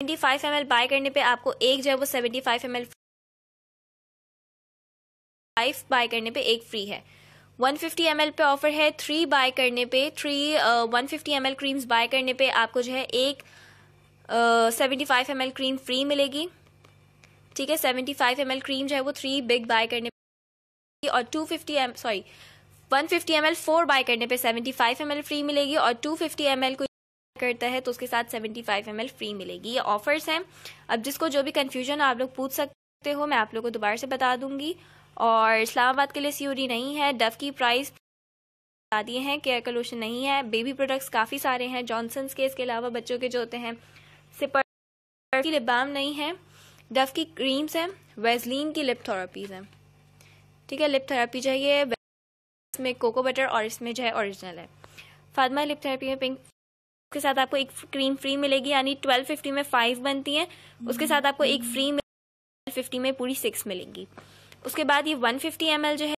seventy five M bye करने पे आपको एक जो है वो seventy five M L five buy करने पे एक फ्री है 150 ml पे ऑफर है थ्री बाय करने पे three one fifty M creams buy करने पे आपको जो है एक seventy five M cream free मिलेगी ठीक है सेवेंटी फाइव एम क्रीम जो है वो थ्री बिग बाय करने पे और two fifty M sorry one fifty M L four buy करने पे seventy five M L free मिलेगी और टू फिफ्टी एम एल को करता है तो उसके साथ 75 फाइव फ्री मिलेगी ये ऑफर्स हैं अब जिसको जो भी कन्फ्यूजन आप लोग पूछ सकते हो मैं आप लोग को दोबारा से बता दूंगी और इस्लामाबाद के लिए सीओडी नहीं है डव की प्राइस बता दिए हैं केयर सोल्यूशन नहीं है बेबी प्रोडक्ट्स काफ़ी सारे हैं जॉनसन्स के इसके अलावा बच्चों के जो होते हैं सिपर की लिबाम नहीं है डव की क्रीम्स हैं वेजलिन की लिप थेरापीज हैं ठीक है लिप थेरेपी चाहिए इसमें कोको बटर और इसमें जो है ओरिजिनल है फादमा लिप थेरेपी में पिंक उसके साथ आपको एक क्रीम फ्री मिलेगी यानी ट्वेल्व फिफ्टी में फाइव बनती है उसके साथ आपको एक फ्री ट्वेल्व फिफ्टी में पूरी सिक्स मिलेंगी उसके बाद ये वन फिफ्टी एम जो है